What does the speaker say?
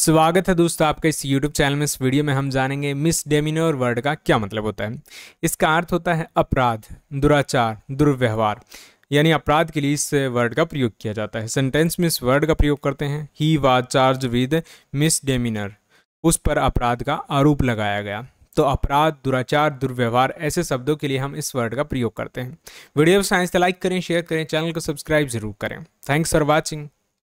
स्वागत है दोस्तों आपका इस YouTube चैनल में इस वीडियो में हम जानेंगे मिस डेमिनोर वर्ड का क्या मतलब होता है इसका अर्थ होता है अपराध दुराचार दुर्व्यवहार यानी अपराध के लिए इस वर्ड का प्रयोग किया जाता है सेंटेंस में इस वर्ड का प्रयोग करते हैं he was charge with misdemeanour उस पर अपराध का आरोप लगाया गया तो अपराध दुराचार दुर्व्यवहार ऐसे शब्दों के लिए हम इस वर्ड का प्रयोग करते हैं वीडियो साइंस लाइक करें शेयर करें चैनल को सब्सक्राइब जरूर करें थैंक्स फॉर वॉचिंग